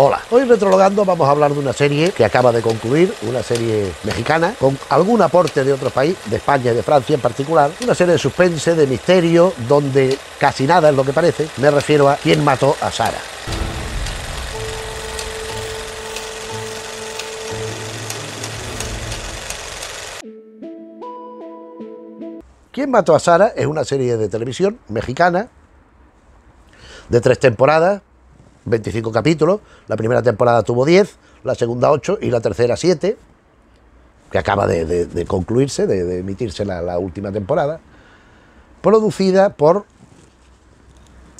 Hola, hoy Retrologando vamos a hablar de una serie que acaba de concluir, una serie mexicana, con algún aporte de otro país, de España y de Francia en particular, una serie de suspense, de misterio, donde casi nada es lo que parece, me refiero a quién mató a Sara. ¿Quién mató a Sara? Es una serie de televisión mexicana de tres temporadas, 25 capítulos. La primera temporada tuvo 10, la segunda 8 y la tercera 7, que acaba de, concluirse, de, emitirse la, última temporada. Producida por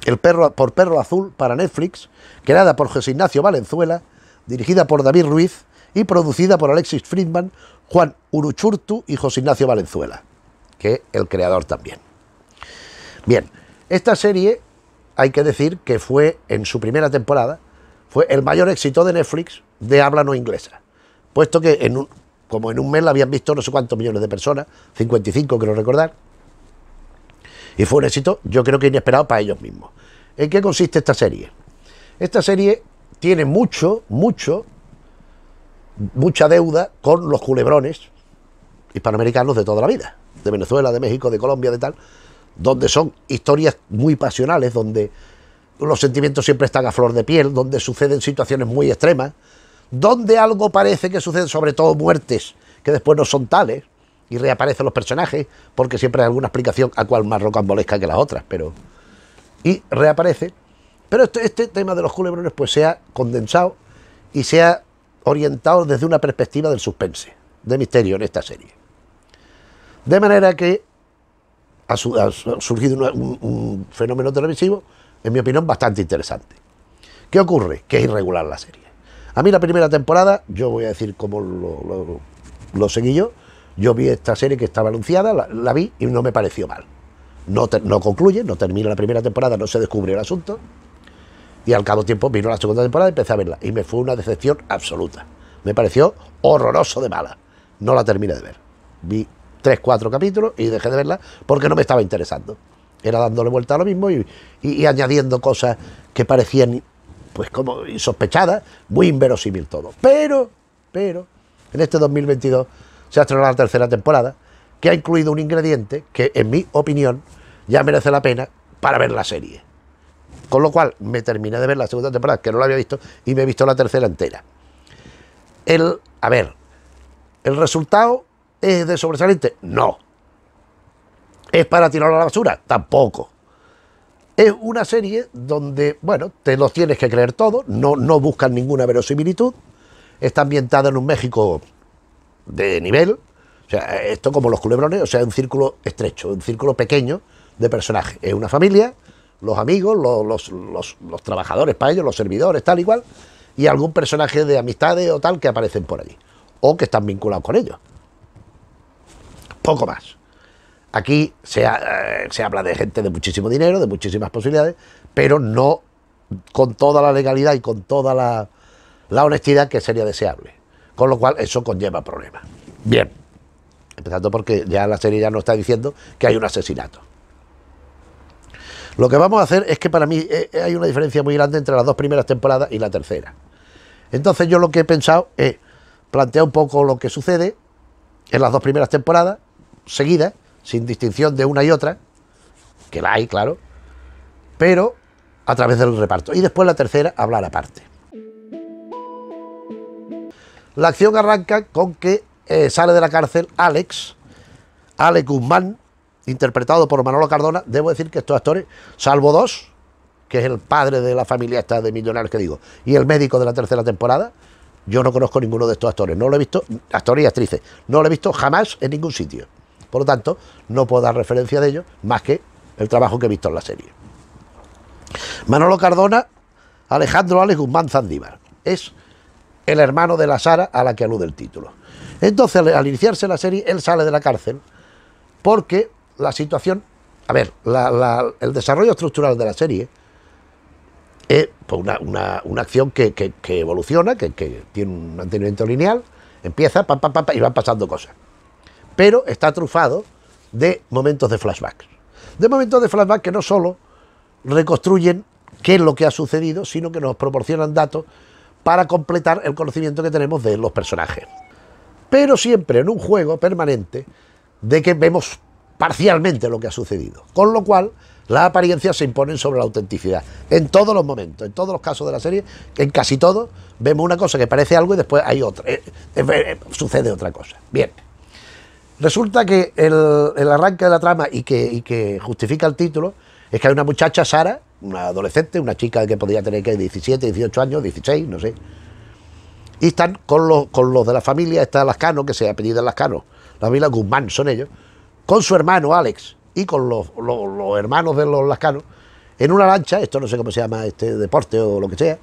el perro, por Perro Azul para Netflix, creada por José Ignacio Valenzuela, dirigida por David Ruiz y producida por Alexis Friedman, Juan Uruchurtu y José Ignacio Valenzuela, que el creador también. Bien, esta serie hay que decir que fue en su primera temporada, fue el mayor éxito de Netflix de habla no inglesa, puesto que en un, como en un mes la habían visto no sé cuántos millones de personas, 55 creo recordar, y fue un éxito yo creo que inesperado para ellos mismos. ¿En qué consiste esta serie? Esta serie tiene mucho, mucho, mucha deuda con los culebrones hispanoamericanos de toda la vida, de Venezuela, de México, de Colombia, de tal, donde son historias muy pasionales, donde los sentimientos siempre están a flor de piel, donde suceden situaciones muy extremas, donde algo parece que sucede, sobre todo muertes, que después no son tales, y reaparecen los personajes, porque siempre hay alguna explicación a cual más rocambolesca que las otras, pero... Y reaparece. Pero este, este tema de los culebrones pues se ha condensado y se ha orientado desde una perspectiva del suspense, de misterio en esta serie. De manera que ha, surgido un, fenómeno televisivo, en mi opinión, bastante interesante. ¿Qué ocurre? Que es irregular la serie. A mí la primera temporada, yo voy a decir cómo lo, seguí yo, yo vi esta serie que estaba anunciada, la, vi y no me pareció mal. No, no concluye, no termina la primera temporada, no se descubre el asunto. Y al cabo de tiempo vino la segunda temporada y empecé a verla. Y me fue una decepción absoluta. Me pareció horroroso de mala. No la terminé de ver. Vi tres, cuatro capítulos y dejé de verla porque no me estaba interesando. Era dándole vuelta a lo mismo y, y, añadiendo cosas que parecían pues como insospechadas, muy inverosímil todo. Pero, pero, en este 2022 se ha estrenado la tercera temporada que ha incluido un ingrediente que en mi opinión ya merece la pena para ver la serie. Con lo cual me terminé de ver la segunda temporada, que no la había visto, y me he visto la tercera entera. El, a ver, el resultado ¿Es de sobresaliente? No. ¿Es para tirar a la basura? Tampoco. Es una serie donde, bueno, te los tienes que creer todo, no, no buscan ninguna verosimilitud. Está ambientada en un México de nivel. O sea, esto como los culebrones, o sea, un círculo estrecho, un círculo pequeño de personajes. Es una familia, los amigos, los, trabajadores para ellos, los servidores, tal igual, y algún personaje de amistades o tal que aparecen por allí, o que están vinculados con ellos poco más. Aquí eh, se, habla de gente de muchísimo dinero, de muchísimas posibilidades, pero no con toda la legalidad y con toda la, la honestidad que sería deseable. Con lo cual eso conlleva problemas. Bien, empezando porque ya la serie ya nos está diciendo que hay un asesinato. Lo que vamos a hacer es que para mí eh, eh, hay una diferencia muy grande entre las dos primeras temporadas y la tercera. Entonces yo lo que he pensado es plantear un poco lo que sucede en las dos primeras temporadas seguida, sin distinción de una y otra, que la hay, claro, pero a través del reparto. Y después la tercera, hablar aparte. La acción arranca con que eh, sale de la cárcel Alex, Alex Guzmán, interpretado por Manolo Cardona. Debo decir que estos actores, salvo dos, que es el padre de la familia esta de millonarios que digo, y el médico de la tercera temporada, yo no conozco ninguno de estos actores, no lo he visto, actores y actrices, no lo he visto jamás en ningún sitio. Por lo tanto, no puedo dar referencia de ello más que el trabajo que he visto en la serie. Manolo Cardona, Alejandro Alex Guzmán Zandívar. Es el hermano de la Sara a la que alude el título. Entonces, al iniciarse la serie, él sale de la cárcel porque la situación... A ver, el desarrollo estructural de la serie es pues, una, acción que, evoluciona, que, tiene un mantenimiento lineal, empieza, y van pasando cosas pero está trufado de momentos de flashback. De momentos de flashback que no solo reconstruyen qué es lo que ha sucedido, sino que nos proporcionan datos para completar el conocimiento que tenemos de los personajes. Pero siempre en un juego permanente de que vemos parcialmente lo que ha sucedido. Con lo cual, las apariencias se imponen sobre la autenticidad. En todos los momentos, en todos los casos de la serie, en casi todos, vemos una cosa que parece algo y después hay otra. Eh, eh, eh, sucede otra cosa. Bien. Resulta que el, arranque de la trama y que, justifica el título es que hay una muchacha, Sara, una adolescente, una chica que podría tener que 17, 18 años, 16, no sé. Y están con los, con los de la familia, está Lascano, que se ha pedido Lascano, la familia Guzmán son ellos, con su hermano Alex y con los, hermanos de los Lascanos, en una lancha, esto no sé cómo se llama este deporte o lo que sea,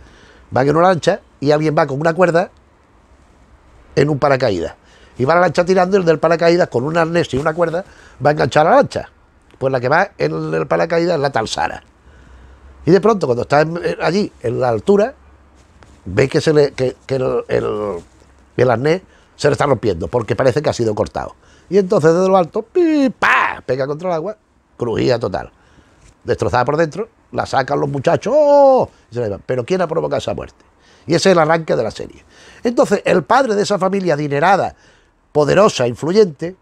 van en una lancha y alguien va con una cuerda en un paracaídas y va la lancha tirando, el del paracaídas con un arnés y una cuerda va a enganchar a la lancha. Pues la que va en el paracaídas es la Sara... Y de pronto, cuando está allí, en la altura, ve que, se le, que, el, el, arnés se le está rompiendo, porque parece que ha sido cortado. Y entonces desde lo alto, pi, pa, pega contra el agua, crujía total. Destrozada por dentro, la sacan los muchachos, ¡oh! y se la Pero ¿quién ha provocado esa muerte? Y ese es el arranque de la serie. Entonces, el padre de esa familia adinerada, poderosa, influyente,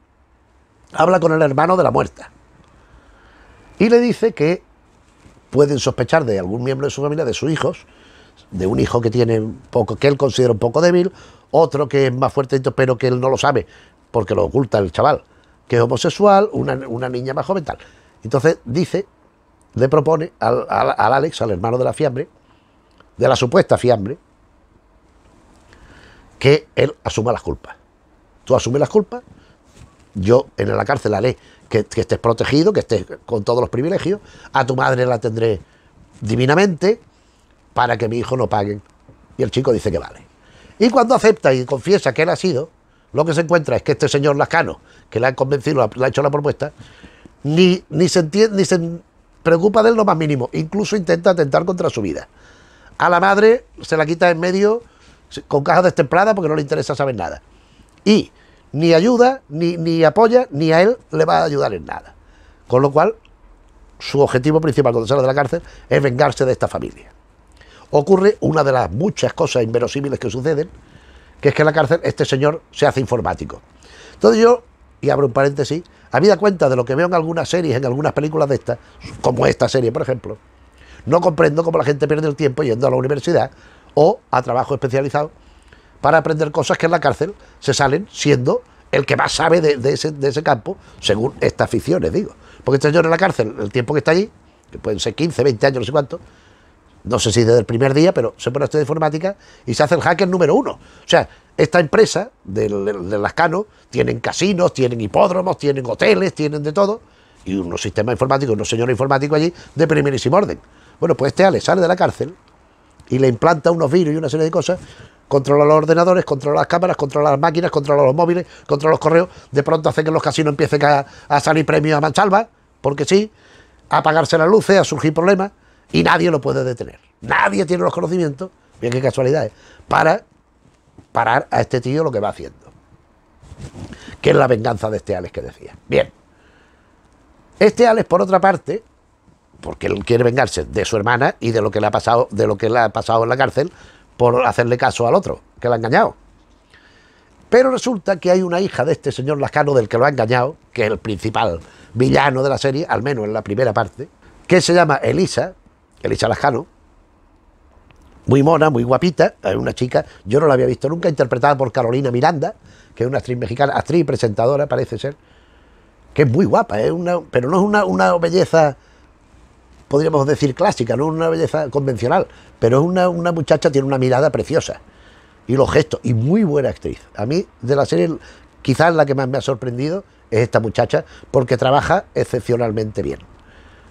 habla con el hermano de la muerta. Y le dice que pueden sospechar de algún miembro de su familia, de sus hijos, de un hijo que tiene poco, que él considera un poco débil, otro que es más fuerte, pero que él no lo sabe, porque lo oculta el chaval, que es homosexual, una, niña más joven, tal. Entonces dice, le propone al, al Alex, al hermano de la fiambre, de la supuesta fiambre, que él asuma las culpas tú asumes las culpas, yo en la cárcel haré que, que estés protegido, que estés con todos los privilegios, a tu madre la tendré divinamente para que mi hijo no pague. Y el chico dice que vale. Y cuando acepta y confiesa que él ha sido, lo que se encuentra es que este señor Lascano, que le ha convencido, le ha hecho la propuesta, ni, ni, se ni se preocupa de él lo más mínimo, incluso intenta atentar contra su vida. A la madre se la quita en medio con caja destemplada, porque no le interesa saber nada. Y ni ayuda, ni, apoya, ni a él le va a ayudar en nada. Con lo cual, su objetivo principal cuando sale de la cárcel es vengarse de esta familia. Ocurre una de las muchas cosas inverosímiles que suceden, que es que en la cárcel este señor se hace informático. Entonces yo, y abro un paréntesis, a da cuenta de lo que veo en algunas series, en algunas películas de estas, como esta serie, por ejemplo, no comprendo cómo la gente pierde el tiempo yendo a la universidad o a trabajo especializado para aprender cosas que en la cárcel se salen siendo el que más sabe de, ese, campo, según estas ficciones, digo. Porque este señor en la cárcel, el tiempo que está allí, que pueden ser 15, 20 años, no sé cuánto, no sé si desde el primer día, pero se pone a estudiar informática y se hace el hacker número uno. O sea, esta empresa ...de las Cano... tienen casinos, tienen hipódromos, tienen hoteles, tienen de todo, y unos sistemas informáticos, unos señores informáticos allí de primerísimo orden. Bueno, pues este Ale sale de la cárcel y le implanta unos virus y una serie de cosas controla los ordenadores, controla las cámaras, controla las máquinas, controla los móviles, controla los correos, de pronto hace que los casinos empiecen a, salir premios a Manchalva, porque sí, a apagarse las luces, a surgir problemas, y nadie lo puede detener. Nadie tiene los conocimientos, bien qué casualidades, para parar a este tío lo que va haciendo. Que es la venganza de este Alex que decía. Bien. Este Alex, por otra parte, porque él quiere vengarse de su hermana y de lo que le ha pasado, de lo que le ha pasado en la cárcel, por hacerle caso al otro, que lo ha engañado. Pero resulta que hay una hija de este señor Lascano del que lo ha engañado, que es el principal villano de la serie, al menos en la primera parte, que se llama Elisa, Elisa Lascano, muy mona, muy guapita, es una chica, yo no la había visto nunca, interpretada por Carolina Miranda, que es una actriz mexicana, actriz y presentadora parece ser, que es muy guapa, una, pero no es una, una belleza podríamos decir, clásica, no una belleza convencional, pero es una, una muchacha, tiene una mirada preciosa y los gestos, y muy buena actriz. A mí, de la serie, quizás la que más me ha sorprendido es esta muchacha, porque trabaja excepcionalmente bien.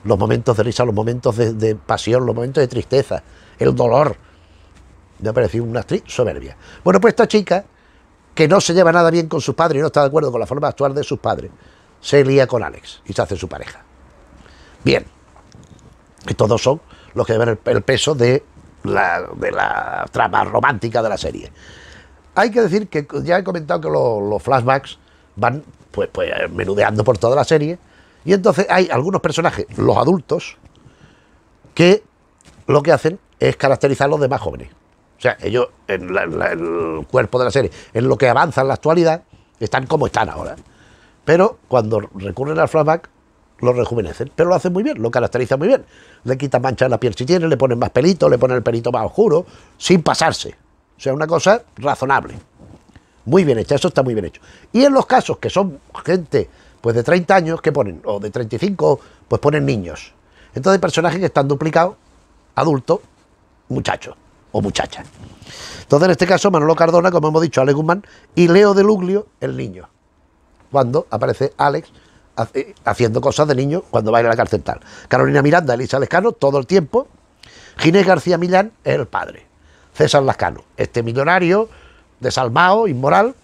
Los momentos de risa, los momentos de, pasión, los momentos de tristeza, el dolor. Me ha parecido una actriz soberbia. Bueno, pues esta chica, que no se lleva nada bien con sus padres y no está de acuerdo con la forma de actuar de sus padres, se lía con Alex y se hace su pareja. Bien, que todos son los que deben el, peso de la, de la trama romántica de la serie. Hay que decir que ya he comentado que los flashbacks van pues, pues menudeando por toda la serie y entonces hay algunos personajes, los adultos, que lo que hacen es caracterizar a los demás jóvenes. O sea, ellos en, el cuerpo de la serie, en lo que avanza en la actualidad, están como están ahora. Pero cuando recurren al flashback, lo rejuvenecen, pero lo hacen muy bien, lo caracteriza muy bien. Le quitan manchas a la piel si tiene, le ponen más pelito, le ponen el pelito más oscuro, sin pasarse. O sea, una cosa razonable. Muy bien hecha, eso está muy bien hecho. Y en los casos que son gente pues de 30 años, que ponen? O de 35, pues ponen niños. Entonces personajes que están duplicados, adultos, muchachos o muchachas. Entonces en este caso Manolo Cardona, como hemos dicho, Alex Guzmán y Leo de Luglio, el niño. Cuando aparece Alex haciendo cosas de niño cuando va a la cárcel tal. Carolina Miranda, Elisa Lescano, todo el tiempo. Ginés García Millán es el padre. César Lascano, este millonario, desalmado, inmoral,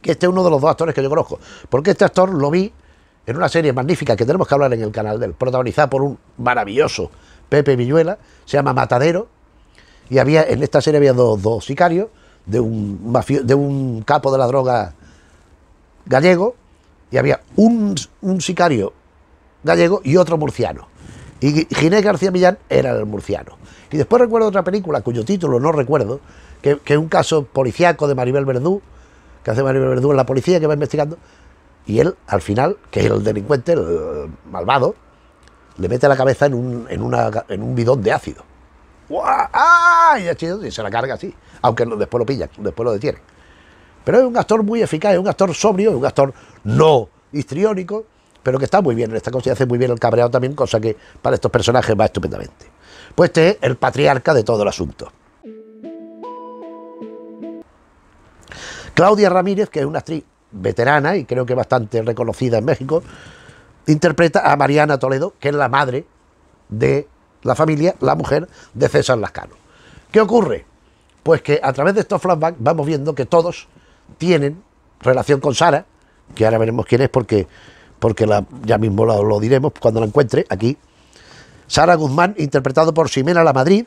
que este es uno de los dos actores que yo conozco. Porque este actor lo vi en una serie magnífica que tenemos que hablar en el canal del, protagonizada por un maravilloso Pepe Villuela, se llama Matadero, y había en esta serie había dos, sicarios de un, de un capo de la droga gallego y había un, sicario gallego y otro murciano. Y Ginés García Millán era el murciano. Y después recuerdo otra película, cuyo título no recuerdo, que, es un caso policiaco de Maribel Verdú, que hace Maribel Verdú en la policía que va investigando, y él, al final, que es el delincuente, el malvado, le mete la cabeza en un, en una, un bidón de ácido. ¡Ah! Y, se la carga así, aunque después lo pillan, después lo detienen. Pero es un actor muy eficaz, es un actor sobrio, es un actor no histriónico, pero que está muy bien esta cosa hace muy bien el cabreado también, cosa que para estos personajes va estupendamente. Pues este es el patriarca de todo el asunto. Claudia Ramírez, que es una actriz veterana y creo que bastante reconocida en México, interpreta a Mariana Toledo, que es la madre de la familia, la mujer de César Lascano. ¿Qué ocurre? Pues que a través de estos flashbacks vamos viendo que todos tienen relación con Sara, que ahora veremos quién es porque, porque ya mismo lo, diremos cuando la encuentre aquí. Sara Guzmán, interpretado por Ximena La Madrid,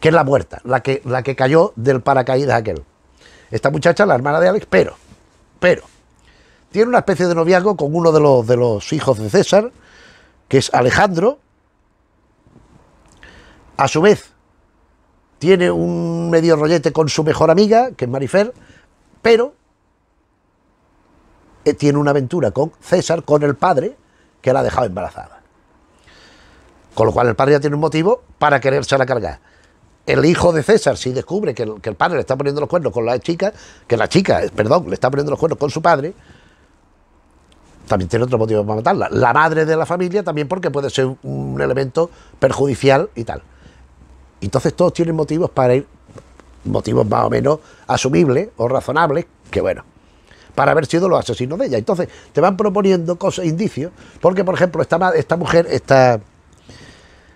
que es la muerta, la que, la que cayó del paracaídas aquel. Esta muchacha, la hermana de Alex, pero, pero, tiene una especie de noviazgo con uno de los, de los hijos de César, que es Alejandro. A su vez, tiene un medio rollete con su mejor amiga, que es Marifer, pero eh, tiene una aventura con César, con el padre, que la ha dejado embarazada. Con lo cual el padre ya tiene un motivo para quererse la cargar. El hijo de César, si descubre que el, que el padre le está poniendo los cuernos con la chica, que la chica, eh, perdón, le está poniendo los cuernos con su padre, también tiene otro motivo para matarla. La madre de la familia también porque puede ser un elemento perjudicial y tal. Entonces todos tienen motivos para ir, motivos más o menos asumibles o razonables, que bueno, para haber sido los asesinos de ella. Entonces, te van proponiendo cosas, indicios, porque, por ejemplo, esta, mujer, esta,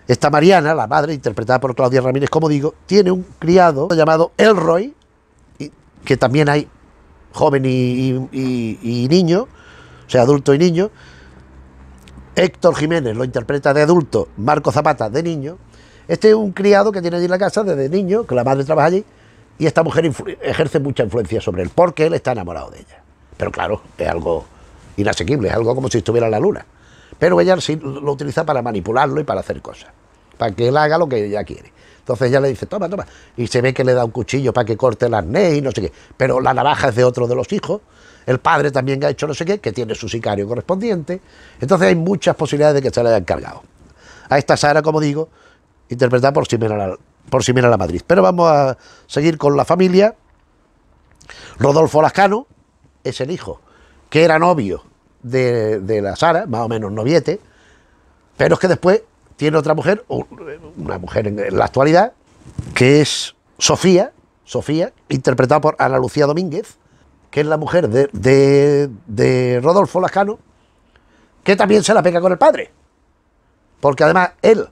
esta Mariana, la madre, interpretada por Claudia Ramírez, como digo, tiene un criado llamado Elroy, que también hay joven y, y, niño, o sea, adulto y niño. Héctor Jiménez lo interpreta de adulto, Marco Zapata de niño. Este es un criado que tiene allí en la casa desde niño, que la madre trabaja allí, y esta mujer ejerce mucha influencia sobre él, porque él está enamorado de ella. Pero claro, es algo inasequible, es algo como si estuviera en la luna. Pero ella sí lo utiliza para manipularlo y para hacer cosas, para que él haga lo que ella quiere. Entonces ella le dice, toma, toma. Y se ve que le da un cuchillo para que corte el arnés y no sé qué. Pero la navaja es de otro de los hijos. El padre también ha hecho no sé qué, que tiene su sicario correspondiente. Entonces hay muchas posibilidades de que se le haya encargado. A esta Sara, como digo, interpretada por Simena por la Madrid. Pero vamos a seguir con la familia. Rodolfo Lascano, es el hijo, que era novio de, la Sara, más o menos noviete, pero es que después tiene otra mujer, eh, una mujer en la actualidad, que es Sofía, Sofía, interpretada por Ana Lucía Domínguez, que es la mujer de, de, de Rodolfo Lascano, que también se la pega con el padre, porque además él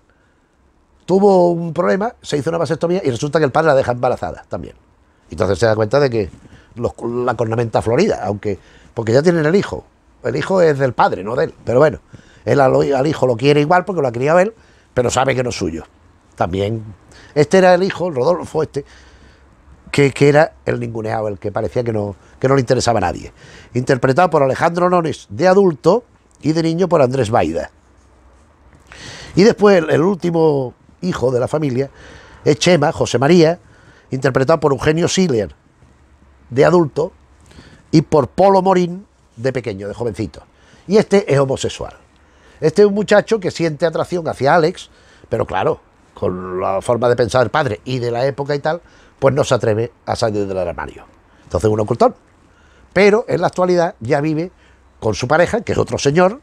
tuvo un problema, se hizo una vasectomía y resulta que el padre la deja embarazada también. Entonces se da cuenta de que la cornamenta florida, aunque porque ya tienen el hijo. El hijo es del padre, no de él. Pero bueno, él al, hijo lo quiere igual porque lo ha criado él, pero sabe que no es suyo. También. Este era el hijo, Rodolfo, este, que, era el ninguneado, el que parecía que no, no le interesaba a nadie. Interpretado por Alejandro Nones de adulto y de niño por Andrés Baida. Y después el, último hijo de la familia es Chema, José María, interpretado por Eugenio Siller, de adulto y por Polo Morín de pequeño, de jovencito. Y este es homosexual. Este es un muchacho que siente atracción hacia Alex, pero claro, con la forma de pensar del padre y de la época y tal, pues no se atreve a salir del armario. Entonces un ocultón. Pero en la actualidad ya vive con su pareja, que es otro señor,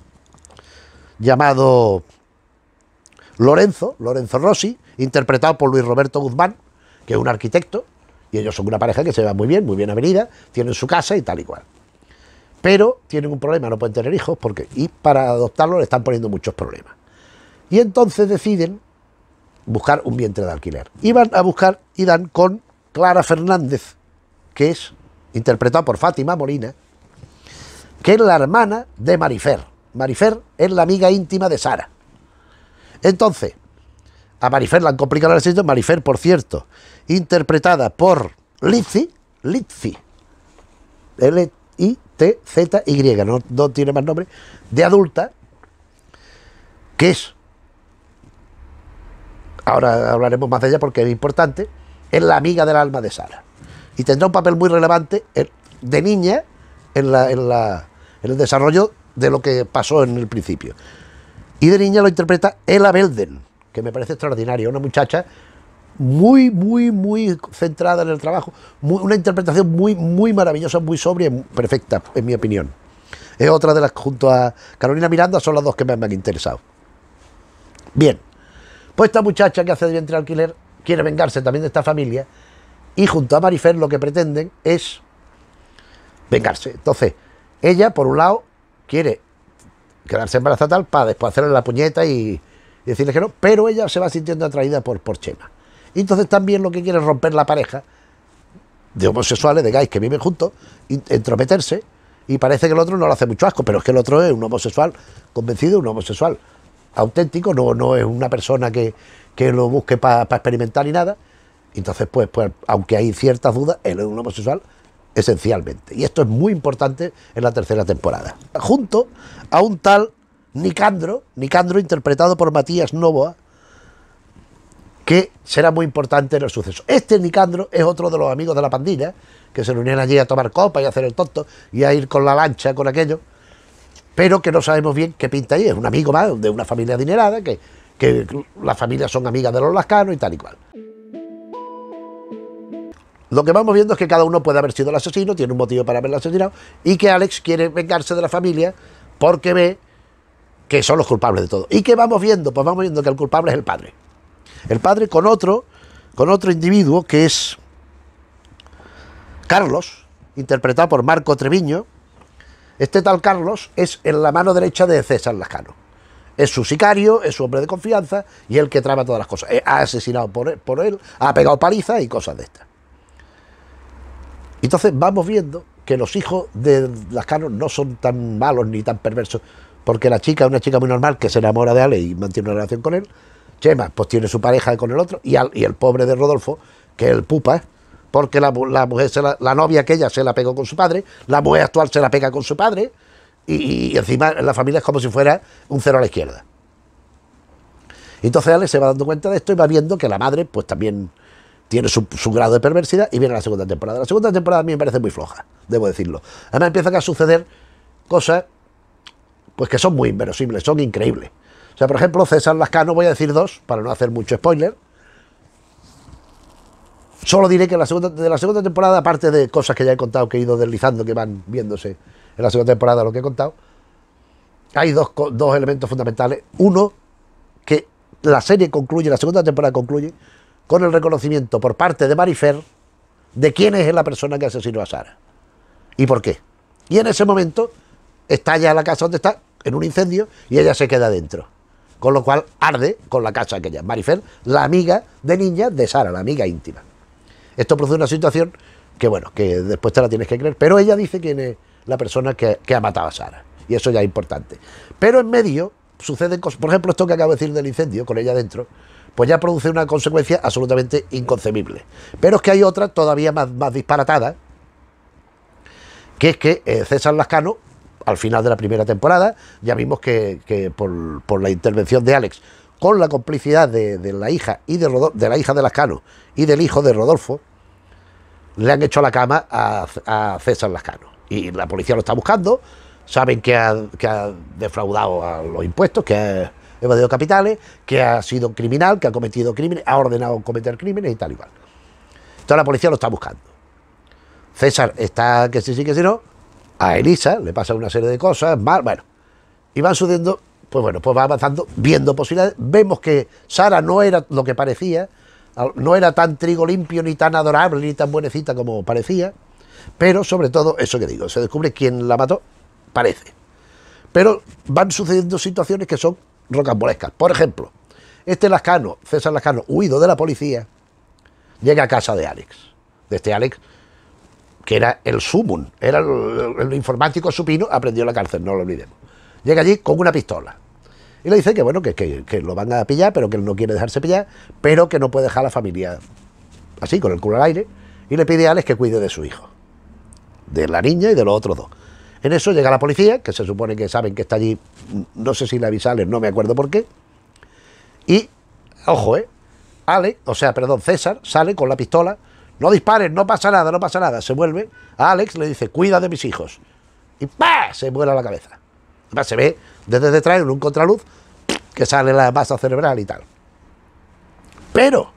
llamado Lorenzo, Lorenzo Rossi, interpretado por Luis Roberto Guzmán, que es un arquitecto, y ellos son una pareja que se va muy bien, muy bien avenida, tienen su casa y tal y cual. Pero tienen un problema, no pueden tener hijos, porque y para adoptarlo le están poniendo muchos problemas. Y entonces deciden buscar un vientre de alquiler. Y van a buscar y dan con Clara Fernández, que es interpretada por Fátima Molina, que es la hermana de Marifer. Marifer es la amiga íntima de Sara. Entonces, a Marifer la han complicado la situación. Marifer, por cierto, interpretada por Litzi... Lizzy, L-I-T-Z-Y, no, tiene más nombre, de adulta, que es, ahora hablaremos más de ella porque es importante, es la amiga del alma de Sara. Y tendrá un papel muy relevante de niña en, en, la, en el desarrollo de lo que pasó en el principio. Y de niña lo interpreta Ella Belden, que me parece extraordinario, una muchacha muy, muy, muy centrada en el trabajo, una interpretación muy, muy maravillosa, muy sobria, perfecta, en mi opinión. Es otra de las, junto a Carolina Miranda, son las dos que me han interesado. Bien, pues esta muchacha que hace de vientre alquiler quiere vengarse también de esta familia y junto a Marifer lo que pretenden es vengarse. Entonces, ella, por un lado, quiere quedarse embarazada tal para después hacerle la puñeta y, y decirle que no, pero ella se va sintiendo atraída por, por Chema. Y entonces también lo que quiere es romper la pareja de homosexuales, de gays que viven juntos, entrometerse. Y parece que el otro no lo hace mucho asco, pero es que el otro es un homosexual convencido, un homosexual auténtico, no, no es una persona que, que lo busque para experimentar ni nada. Entonces, pues, pues, aunque hay ciertas dudas, él es un homosexual esencialmente. Y esto es muy importante en la tercera temporada. Junto a un tal Nicandro, Nicandro interpretado por Matías Novoa, que será muy importante en el suceso. Este Nicandro es otro de los amigos de la pandilla, que se reunían allí a tomar copa y a hacer el tonto y a ir con la lancha, con aquello, pero que no sabemos bien qué pinta ahí. Es un amigo más de una familia adinerada, que, que las familias son amigas de los lascanos y tal y cual. Lo que vamos viendo es que cada uno puede haber sido el asesino, tiene un motivo para haberlo asesinado, y que Alex quiere vengarse de la familia porque ve que son los culpables de todo. ¿Y que vamos viendo? Pues vamos viendo que el culpable es el padre el padre con otro, con otro individuo que es Carlos, interpretado por Marco Treviño. Este tal Carlos es en la mano derecha de César Lascano. Es su sicario, es su hombre de confianza y el que traba todas las cosas. Ha asesinado por él, ha pegado paliza y cosas de estas. Entonces vamos viendo que los hijos de Lascano no son tan malos ni tan perversos, porque la chica es una chica muy normal que se enamora de Ale y mantiene una relación con él, Chema, pues tiene su pareja con el otro, y, el pobre de Rodolfo, que es el pupa, ¿eh? porque la, mujer, la, novia aquella se la pegó con su padre, la mujer actual se la pega con su padre, y, encima la familia es como si fuera un cero a la izquierda. Entonces Alex se va dando cuenta de esto y va viendo que la madre, pues también tiene su, grado de perversidad y viene la segunda temporada. La segunda temporada a mí me parece muy floja, debo decirlo. Además empiezan a suceder cosas pues que son muy inverosibles, son increíbles. O sea, por ejemplo, César Lascano, voy a decir dos, para no hacer mucho spoiler. Solo diré que de la segunda temporada, aparte de cosas que ya he contado, que he ido deslizando, que van viéndose en la segunda temporada lo que he contado, hay dos, elementos fundamentales. Uno, que la serie concluye, la segunda temporada concluye, con el reconocimiento por parte de Marifer de quién es la persona que asesinó a Sara y por qué. Y en ese momento está ya la casa donde está, en un incendio, y ella se queda adentro con lo cual arde con la casa aquella. Marifel, la amiga de niña de Sara, la amiga íntima. Esto produce una situación que, bueno, que después te la tienes que creer. Pero ella dice quién es la persona que, ha matado a Sara. Y eso ya es importante. Pero en medio suceden cosas. Por ejemplo, esto que acabo de decir del incendio, con ella dentro, pues ya produce una consecuencia absolutamente inconcebible. Pero es que hay otra todavía más, más disparatada, que es que eh, César Lascano al final de la primera temporada. Ya vimos que, por, la intervención de Alex, con la complicidad de, la hija y de, la hija de Lascano y del hijo de Rodolfo, le han hecho la cama a, César Lascano. Y la policía lo está buscando, saben que ha, defraudado a los impuestos, que ha evadido capitales, que ha sido criminal, que ha cometido crímenes, ha ordenado cometer crímenes y tal y cual. Entonces la policía lo está buscando. César está que sí, sí, que sí, no a Elisa, le pasa una serie de cosas, mal, bueno, y van sucediendo... pues bueno, pues va avanzando, viendo posibilidades, vemos que Sara no era lo que parecía, no era tan trigo limpio, ni tan adorable, ni tan buenecita como parecía, pero sobre todo, eso que digo, se descubre quién la mató, parece. Pero van sucediendo situaciones que son rocambolescas. Por ejemplo, este Lascano, César Lascano, huido de la policía, llega a casa de Alex, de este Alex que era el sumum, era el, informático supino, aprendió la cárcel, no lo olvidemos. Llega allí con una pistola. Y le dice que bueno, que, lo van a pillar, pero que él no quiere dejarse pillar, pero que no puede dejar a la familia así, con el culo al aire, y le pide a Alex que cuide de su hijo, de la niña y de los otros dos. En eso llega la policía, que se supone que saben que está allí, no sé si le avisales, no me acuerdo por qué, y, ojo, eh, Alex, o sea, perdón, César sale con la pistola no disparen, no pasa nada, no pasa nada. Se vuelve, a Alex le dice, cuida de mis hijos. Y ¡pa! Se vuela la cabeza. se ve desde detrás en un contraluz que sale la masa cerebral y tal. Pero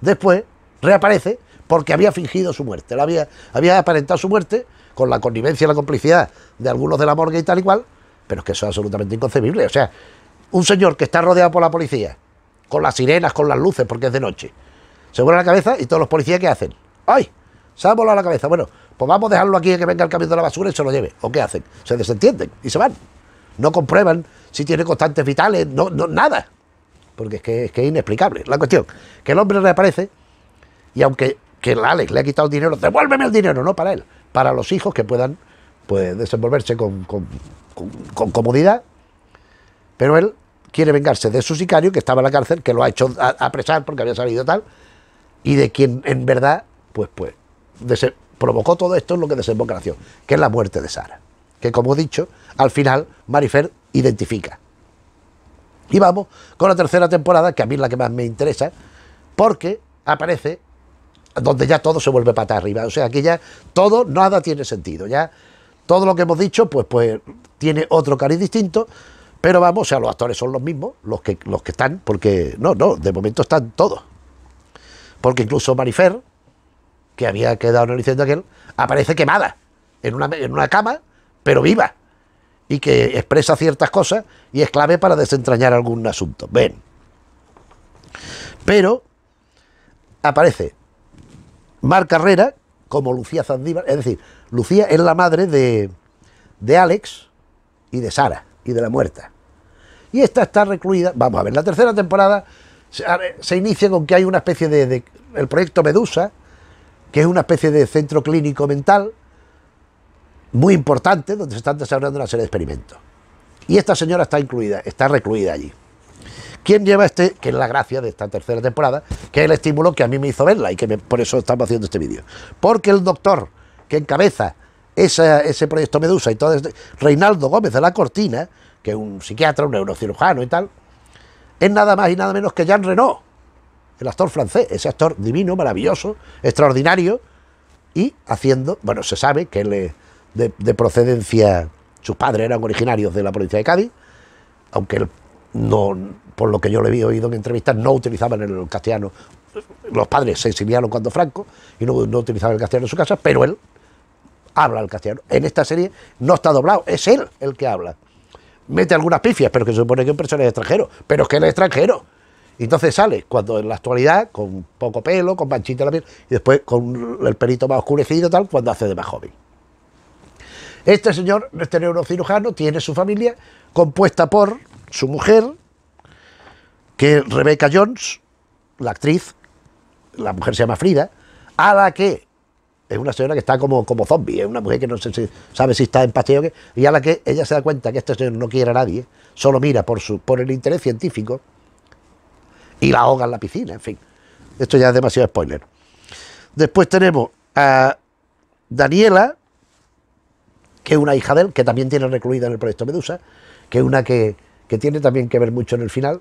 después reaparece porque había fingido su muerte. había, había aparentado su muerte con la connivencia y la complicidad de algunos de la morgue y tal y cual. Pero es que eso es absolutamente inconcebible. O sea, un señor que está rodeado por la policía, con las sirenas, con las luces, porque es de noche, se a la cabeza y todos los policías, ¿qué hacen? ¡Ay! Se ha volado la cabeza. Bueno, pues vamos a dejarlo aquí que venga el camión de la basura y se lo lleve. ¿O qué hacen? Se desentienden y se van. No comprueban si tiene constantes vitales, no, no nada. Porque es que, es inexplicable. La cuestión, que el hombre reaparece y aunque que Alex le ha quitado dinero, devuélveme el dinero, no para él, para los hijos que puedan pues, desenvolverse con, con comodidad. Pero él quiere vengarse de su sicario que estaba en la cárcel, que lo ha hecho apresar porque había salido tal y de quien en verdad, pues, pues, provocó todo esto es lo que desemboca la acción, que es la muerte de Sara. Que como he dicho, al final Marifer identifica. Y vamos con la tercera temporada, que a mí es la que más me interesa, porque aparece donde ya todo se vuelve pata arriba. O sea, que ya todo, nada tiene sentido. Ya todo lo que hemos dicho, pues, pues tiene otro cariz distinto. Pero vamos, o sea, los actores son los mismos, los que, los que están, porque no, no, de momento están todos porque incluso Marifer, que había quedado en el de aquel, aparece quemada en una, en una cama, pero viva, y que expresa ciertas cosas y es clave para desentrañar algún asunto. Ven. Pero aparece Mar Carrera como Lucía Zandívar, es decir, Lucía es la madre de, de Alex y de Sara y de la muerta. Y esta está recluida, vamos a ver, la tercera temporada se, inicia con que hay una especie de, el proyecto Medusa, que es una especie de centro clínico mental muy importante donde se están desarrollando una serie de experimentos. Y esta señora está incluida, está recluida allí. ¿Quién lleva este, que es la gracia de esta tercera temporada, que es el estímulo que a mí me hizo verla y que por eso estamos haciendo este vídeo? Porque el doctor que encabeza ese proyecto Medusa y todo es este, Reinaldo Gómez de la Cortina, que es un psiquiatra, un neurocirujano y tal, es nada más y nada menos que Jean Renault, el actor francés, ese actor divino, maravilloso, extraordinario, y haciendo, bueno, se sabe que él de, procedencia, sus padres eran originarios de la provincia de Cádiz, aunque él no, por lo que yo le he oído en entrevistas, no utilizaban el castellano, los padres se exiliaron cuando Franco y no, no utilizaban el castellano en su casa, pero él habla el castellano. En esta serie no está doblado, es él el que habla mete algunas pifias, pero que se supone que un personaje extranjero, pero es que es extranjero. entonces sale, cuando en la actualidad, con poco pelo, con manchita en la piel, y después con el pelito más oscurecido, tal, cuando hace de más joven. Este señor, este neurocirujano, tiene su familia compuesta por su mujer, que es Rebecca Jones, la actriz, la mujer se llama Frida, a la que es una señora que está como, como zombie, es una mujer que no se, sabe si está en pateo o qué, y a la que ella se da cuenta que este señor no quiere a nadie, solo mira por, su, por el interés científico y la ahoga en la piscina, en fin. Esto ya es demasiado spoiler. Después tenemos a Daniela, que es una hija de él, que también tiene recluida en el proyecto Medusa, que es una que, que tiene también que ver mucho en el final,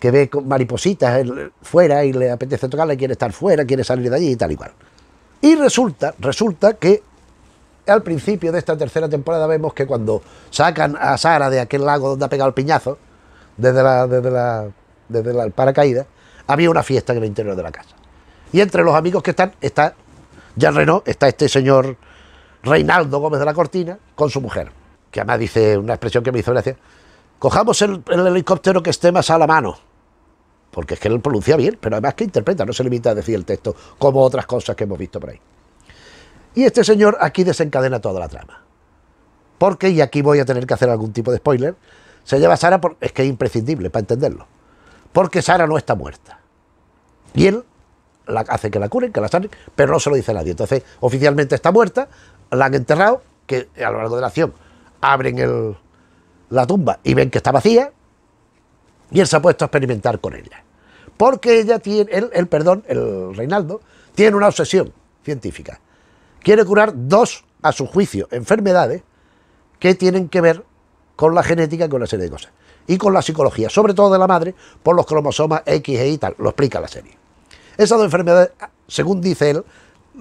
que ve maripositas fuera y le apetece tocarla y quiere estar fuera, quiere salir de allí y tal y cual. Y resulta, resulta que al principio de esta tercera temporada vemos que cuando sacan a Sara de aquel lago donde ha pegado el piñazo, desde la, desde la, había una fiesta en el interior de la casa. Y entre los amigos que están, está Jean Renault, está este señor Reinaldo Gómez de la Cortina con su mujer, que además dice una expresión que me hizo gracia, cojamos el helicóptero que esté más a la mano porque es que él pronuncia bien, pero además que interpreta, no se limita a decir el texto, como otras cosas que hemos visto por ahí. Y este señor aquí desencadena toda la trama. Porque, y aquí voy a tener que hacer algún tipo de spoiler, se lleva a Sara, por, es que es imprescindible para entenderlo, porque Sara no está muerta. Y él hace que la curen, que la sanen, pero no se lo dice a nadie. Entonces, oficialmente está muerta, la han enterrado, que a lo largo de la acción abren la tumba y ven que está vacía, y él se ha puesto a experimentar con ella. Porque ella tiene, el, perdón, el Reinaldo, tiene una obsesión científica. Quiere curar dos, a su juicio, enfermedades que tienen que ver con la genética y con la serie de cosas. Y con la psicología, sobre todo de la madre, por los cromosomas X e Y tal. Lo explica la serie. Esas dos enfermedades, según dice él,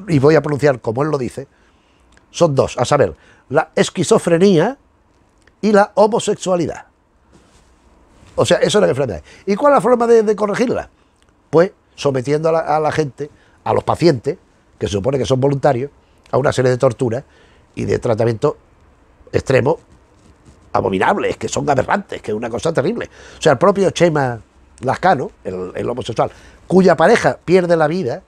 y voy a pronunciar como él lo dice, son dos, a saber, la esquizofrenia y la homosexualidad. O sea, eso es la que enfermedad. ¿Y cuál es la forma de, corregirla? Pues sometiendo a la, gente, a los pacientes, que se supone que son voluntarios, a una serie de torturas y de tratamientos extremos, abominables, que son aberrantes, que es una cosa terrible. O sea, el propio Chema Lascano, el, homosexual, cuya pareja pierde la vida,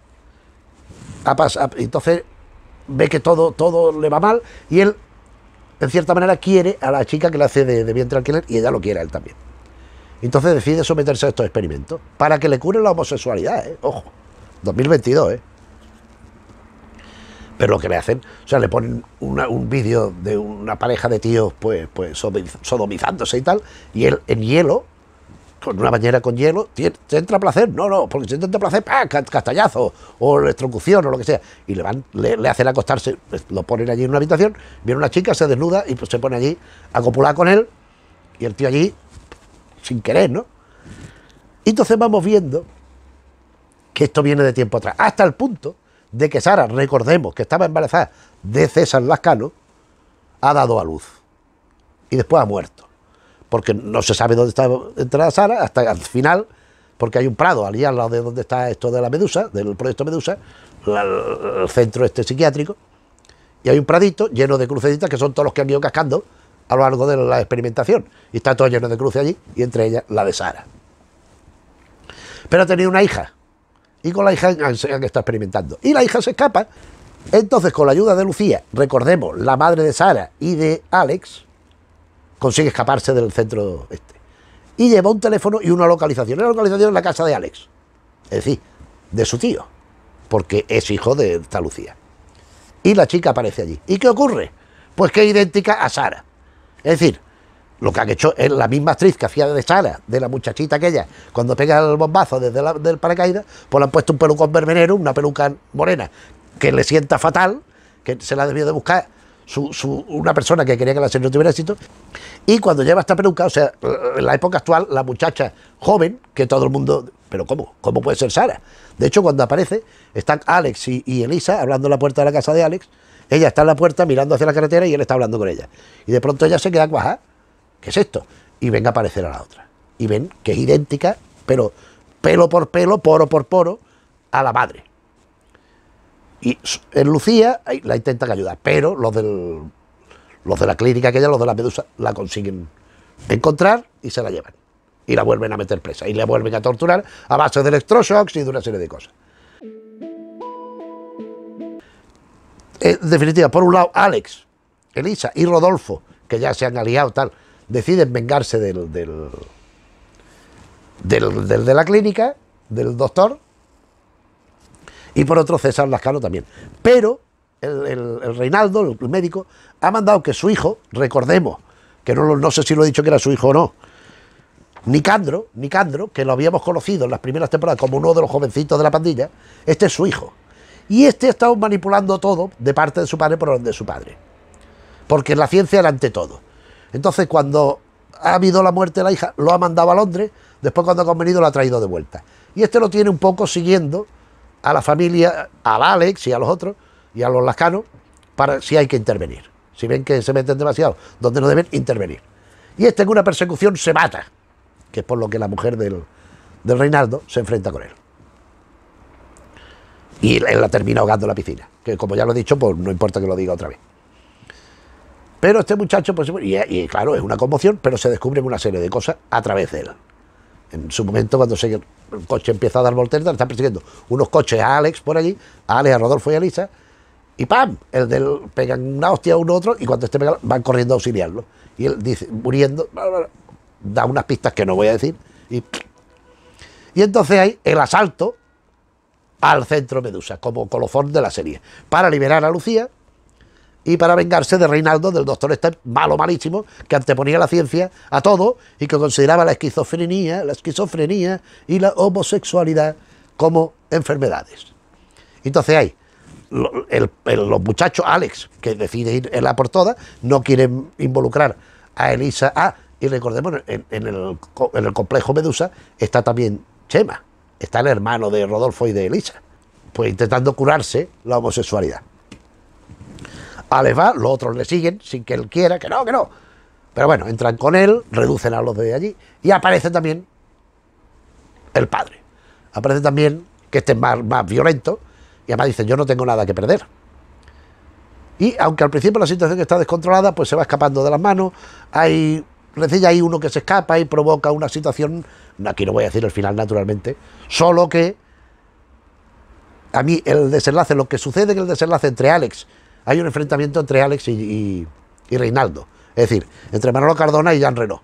entonces ve que todo, todo le va mal y él, en cierta manera, quiere a la chica que le hace de, de vientre alquiler y ella lo quiere a él también. Entonces decide someterse a estos experimentos para que le cure la homosexualidad, ¿eh? Ojo, 2022, ¿eh? Pero lo que le hacen, o sea, le ponen un vídeo de una pareja de tíos, pues, pues sodomizándose y tal, y él en hielo, con una bañera con hielo, ¿te entra placer? No, no, porque si entra placer, ¡pah! castallazo, o electrocución, o lo que sea. Y le van, le, hacen acostarse, pues, lo ponen allí en una habitación, viene una chica, se desnuda y pues, se pone allí a copular con él, y el tío allí sin querer, ¿no? Y entonces vamos viendo que esto viene de tiempo atrás, hasta el punto de que Sara, recordemos que estaba embarazada de César Lascano, ha dado a luz y después ha muerto, porque no se sabe dónde está entrada Sara hasta el final, porque hay un prado allí al lado de donde está esto de la Medusa, del proyecto Medusa, el centro este psiquiátrico, y hay un pradito lleno de crucecitas... que son todos los que han ido cascando a lo largo de la experimentación. Y está todo lleno de cruces allí, y entre ellas la de Sara. Pero ha tenido una hija, y con la hija que está experimentando. Y la hija se escapa. Entonces, con la ayuda de Lucía, recordemos, la madre de Sara y de Alex, consigue escaparse del centro este. Y lleva un teléfono y una localización. La localización es la casa de Alex, es decir, de su tío, porque es hijo de esta Lucía. Y la chica aparece allí. ¿Y qué ocurre? Pues que es idéntica a Sara. Es decir, lo que ha hecho es la misma actriz que hacía de Sara, de la muchachita aquella, cuando pega el bombazo desde el del paracaídas, pues le han puesto un pelucón verbenero, una peluca morena, que le sienta fatal, que se la debió de buscar su, una persona que quería que la señora tuviera éxito. Y cuando lleva esta peluca, o sea, en la época actual, la muchacha joven, que todo el mundo. ¿Pero cómo? ¿Cómo puede ser Sara? De hecho, cuando aparece, están Alex y, y Elisa hablando en la puerta de la casa de Alex ella está en la puerta mirando hacia la carretera y él está hablando con ella. Y de pronto ella se queda cuajada. ¿Qué es esto? Y ven a aparecer a la otra. Y ven que es idéntica, pero pelo por pelo, poro por poro, a la madre. Y en Lucía la intentan ayudar, pero los, del, los de la clínica aquella, los de la medusa, la consiguen encontrar y se la llevan. Y la vuelven a meter presa. Y la vuelven a torturar a base de electroshocks y de una serie de cosas. en eh, definitiva, por un lado, Alex, Elisa y Rodolfo, que ya se han aliado tal, deciden vengarse del, de la clínica, del doctor, y por otro César Lascano también. Pero el, Reinaldo, el médico, ha mandado que su hijo, recordemos, que no, no sé si lo he dicho que era su hijo o no, Nicandro, Nicandro, que lo habíamos conocido en las primeras temporadas como uno de los jovencitos de la pandilla, este es su hijo. Y este ha estado manipulando todo de parte de su padre por orden de su padre. Porque la ciencia era ante todo. Entonces, cuando ha habido la muerte de la hija, lo ha mandado a Londres, después cuando ha convenido lo ha traído de vuelta. Y este lo tiene un poco siguiendo a la familia, al Alex y a los otros, y a los lascanos, para si hay que intervenir. Si ven que se meten demasiado, donde no deben intervenir. Y este en una persecución se mata, que es por lo que la mujer del Reinaldo se enfrenta con él y él la termina ahogando en la piscina. Que como ya lo he dicho, pues no importa que lo diga otra vez. Pero este muchacho, pues, y, claro, es una conmoción, pero se descubren una serie de cosas a través de él. En su momento, cuando se, el coche empieza a dar volteretas, están persiguiendo unos coches a Alex por allí, a Alex, a Rodolfo y a Lisa, y ¡pam! El del, pegan una hostia a uno otro, y cuando este pega, van corriendo a auxiliarlo. Y él dice, muriendo, da unas pistas que no voy a decir, y. Y entonces hay el asalto al centro Medusa, como colofón de la serie, para liberar a Lucía y para vengarse de Reinaldo, del doctor este malo, malísimo, que anteponía la ciencia a todo y que consideraba la esquizofrenia, la esquizofrenia y la homosexualidad como enfermedades. Entonces hay los muchachos, Alex, que decide ir en la por todas, no quieren involucrar a Elisa. Ah, y recordemos, en el complejo Medusa está también Chema, está el hermano de Rodolfo y de Elisa, pues intentando curarse la homosexualidad. A ah, va, los otros le siguen sin que él quiera, que no, que no. Pero bueno, entran con él, reducen a los de allí y aparece también el padre. Aparece también que este es más, más violento y además dicen yo no tengo nada que perder. Y aunque al principio la situación está descontrolada, pues se va escapando de las manos, hay Recién hay uno que se escapa y provoca una situación, aquí no voy a decir el final naturalmente, solo que a mí el desenlace, lo que sucede en el desenlace entre Alex, hay un enfrentamiento entre Alex y, Reinaldo, es decir, entre Manolo Cardona y Jean Reno.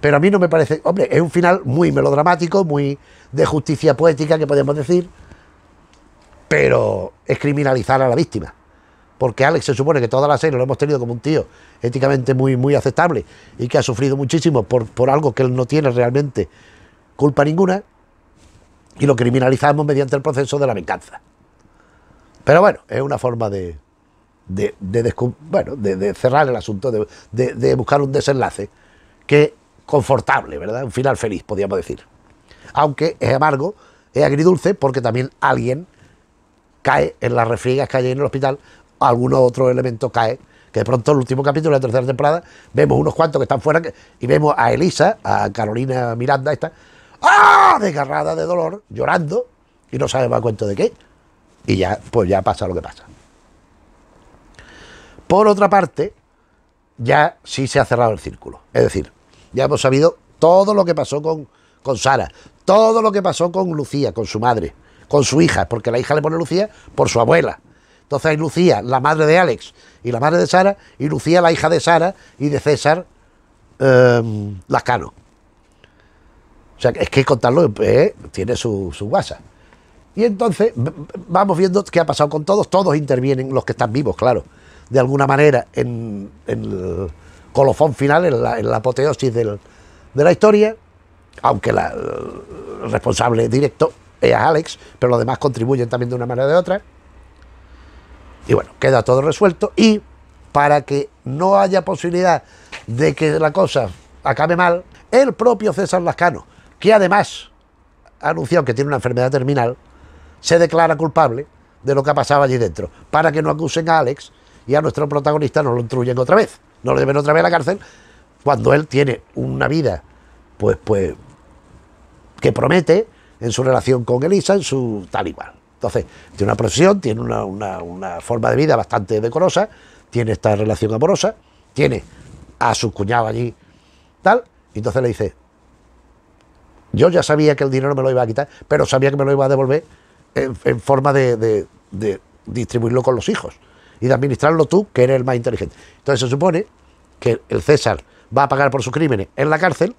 Pero a mí no me parece, hombre, es un final muy melodramático, muy de justicia poética que podemos decir, pero es criminalizar a la víctima porque Alex se supone que toda la serie lo hemos tenido como un tío éticamente muy, muy aceptable y que ha sufrido muchísimo por, algo que él no tiene realmente culpa ninguna, y lo criminalizamos mediante el proceso de la venganza. Pero bueno, es una forma de, de, de bueno, de, cerrar el asunto, de, buscar un desenlace que confortable, ¿verdad? Un final feliz, podríamos decir. Aunque es amargo, es agridulce, porque también alguien cae en las refriegas que hay en el hospital algunos otros elementos cae Que de pronto en el último capítulo de la tercera temporada vemos unos cuantos que están fuera y vemos a Elisa, a Carolina Miranda, esta, ¡ah! desgarrada de dolor, llorando, y no sabe más cuento de qué. Y ya, pues ya pasa lo que pasa. Por otra parte, ya sí se ha cerrado el círculo. Es decir, ya hemos sabido todo lo que pasó con, con Sara, todo lo que pasó con Lucía, con su madre, con su hija, porque la hija le pone Lucía por su abuela. Entonces hay Lucía, la madre de Alex y la madre de Sara, y Lucía, la hija de Sara y de César eh, Lascano. O sea, es que contarlo eh, tiene su, su Y entonces vamos viendo qué ha pasado con todos. Todos intervienen, los que están vivos, claro, de alguna manera en, el colofón final, en la, apoteosis de la historia, aunque la, el responsable directo es Alex, pero los demás contribuyen también de una manera o de otra. Y bueno, queda todo resuelto y para que no haya posibilidad de que la cosa acabe mal, el propio César Lascano, que además ha anunciado que tiene una enfermedad terminal, se declara culpable de lo que ha pasado allí dentro, para que no acusen a Alex y a nuestro protagonista no lo intruyen otra vez, no lo lleven otra vez a la cárcel, cuando él tiene una vida, pues, pues, que promete en su relación con Elisa, en su tal y entonces, tiene una profesión, tiene una, forma de vida bastante decorosa, tiene esta relación amorosa, tiene a su cuñado allí, tal, y entonces le dice, yo ya sabía que el dinero me lo iba a quitar, pero sabía que me lo iba a devolver en, forma de, de, distribuirlo con los hijos y de administrarlo tú, que eres el más inteligente. Entonces se supone que el César va a pagar por sus crímenes en la cárcel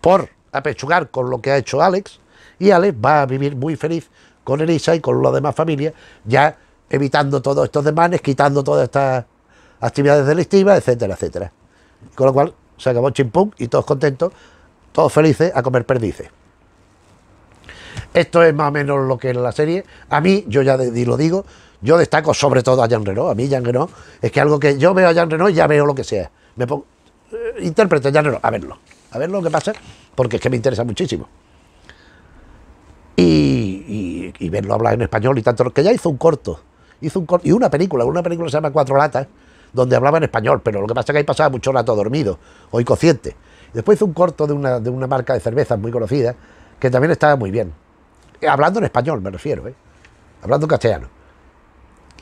por apechugar con lo que ha hecho Alex y Alex va a vivir muy feliz con Elisa y con la demás familia ya evitando todos estos demanes, quitando todas estas actividades delictivas, etcétera, etcétera. Con lo cual se acabó el y todos contentos, todos felices a comer perdices. Esto es más o menos lo que es la serie. A mí, yo ya lo digo, yo destaco sobre todo a Jean A mí Jean Reno es que algo que yo veo a Jean y ya veo lo que sea. Me pongo, eh, intérprete Jean Reno, a verlo. A ver lo que pasa, porque es que me interesa muchísimo y verlo hablar en español y tanto, que ya hizo un corto, hizo un corto, y una película, una película que se llama Cuatro Latas, donde hablaba en español, pero lo que pasa es que ahí pasaba mucho rato dormido hoy consciente Después hizo un corto de una, marca de cervezas muy conocida, que también estaba muy bien. Eh, hablando en español, me refiero, ¿eh? hablando castellano.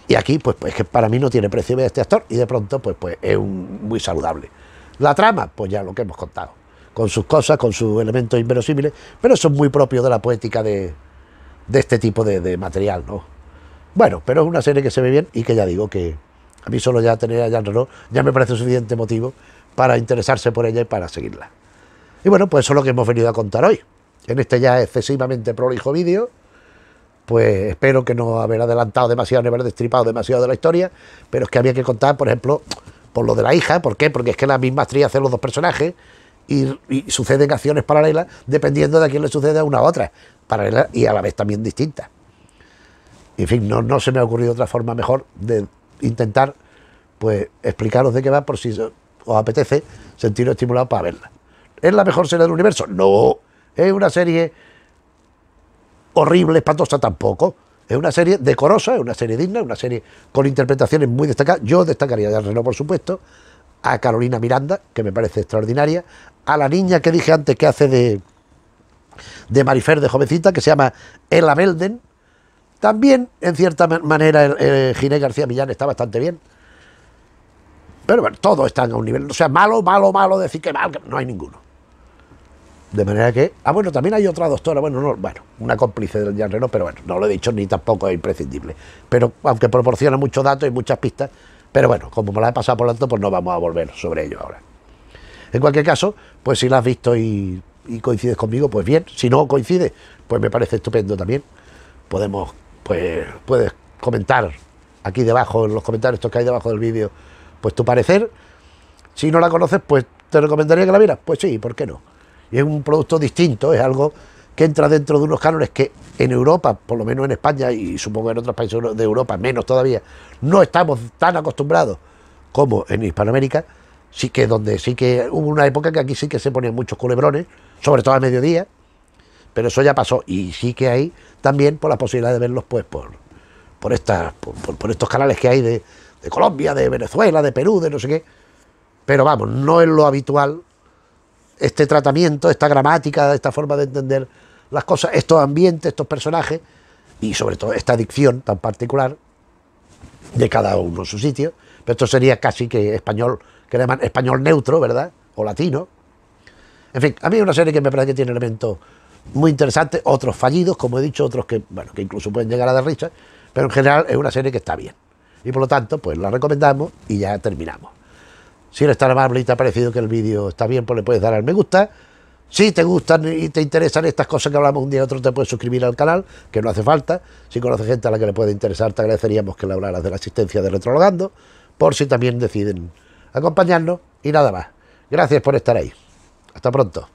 Y aquí, pues, pues que para mí no tiene precio este actor, y de pronto, pues, pues es un, muy saludable. La trama, pues ya lo que hemos contado, con sus cosas, con sus elementos inverosímiles, pero eso es muy propio de la poética de, de este tipo de, material, ¿no? Bueno, pero es una serie que se ve bien y que ya digo que a mí solo ya tener ya no, ya me parece suficiente motivo para interesarse por ella y para seguirla. Y bueno, pues eso es lo que hemos venido a contar hoy. En este ya excesivamente prolijo vídeo, pues espero que no haber adelantado demasiado, ni haber destripado demasiado de la historia, pero es que había que contar, por ejemplo, por lo de la hija, ¿por qué? Porque es que la misma actriz hace los dos personajes y, y, suceden acciones paralelas dependiendo de a quién le sucede a una u otra paralelas y a la vez también distinta. En fin, no, no se me ha ocurrido otra forma mejor de intentar pues explicaros de qué va por si os apetece sentiros estimulados para verla. ¿Es la mejor serie del universo? No, es una serie horrible, espantosa tampoco. Es una serie decorosa, es una serie digna, una serie con interpretaciones muy destacadas. Yo destacaría de Renault, por supuesto, a Carolina Miranda, que me parece extraordinaria, a la niña que dije antes que hace de, de Marifer de jovencita, que se llama Ella Belden. También, en cierta manera, Ginés García Millán está bastante bien. Pero bueno, todos están a un nivel. O sea, malo, malo, malo, decir que mal, no hay ninguno. De manera que. Ah, bueno, también hay otra doctora, bueno, no, bueno, una cómplice del Jean pero bueno, no lo he dicho ni tampoco es imprescindible. Pero aunque proporciona muchos datos y muchas pistas, pero bueno, como me la he pasado por alto, pues no vamos a volver sobre ello ahora. En cualquier caso, pues si la has visto y y coincides conmigo, pues bien. Si no coincide, pues me parece estupendo también. Podemos, pues, puedes comentar aquí debajo, en los comentarios que hay debajo del vídeo, pues tu parecer. Si no la conoces, pues te recomendaría que la vieras. Pues sí, ¿por qué no? Y es un producto distinto, es algo que entra dentro de unos cánones que en Europa, por lo menos en España y supongo en otros países de Europa, menos todavía, no estamos tan acostumbrados como en Hispanoamérica. Sí que donde sí que hubo una época que aquí sí que se ponían muchos culebrones, sobre todo a mediodía, pero eso ya pasó. Y sí que hay también por la posibilidad de verlos pues por, por, estas, por, estos canales que hay de, de Colombia, de Venezuela, de Perú, de no sé qué. Pero vamos, no es lo habitual este tratamiento, esta gramática, esta forma de entender las cosas, estos ambientes, estos personajes y sobre todo esta dicción tan particular de cada uno en su sitio. Pero esto sería casi que español, que español neutro, ¿verdad? O latino. En fin, a mí es una serie que me parece que tiene elementos muy interesantes, otros fallidos, como he dicho, otros que, bueno, que incluso pueden llegar a dar risa, pero en general es una serie que está bien. Y por lo tanto, pues la recomendamos y ya terminamos. Si eres tan amable y te ha parecido que el vídeo está bien, pues le puedes dar al me gusta. Si te gustan y te interesan estas cosas que hablamos un día y otro, te puedes suscribir al canal, que no hace falta. Si conoces gente a la que le puede interesar, te agradeceríamos que le hablaras de la asistencia de Retrologando, por si también deciden acompañarnos. Y nada más. Gracias por estar ahí. Hasta pronto.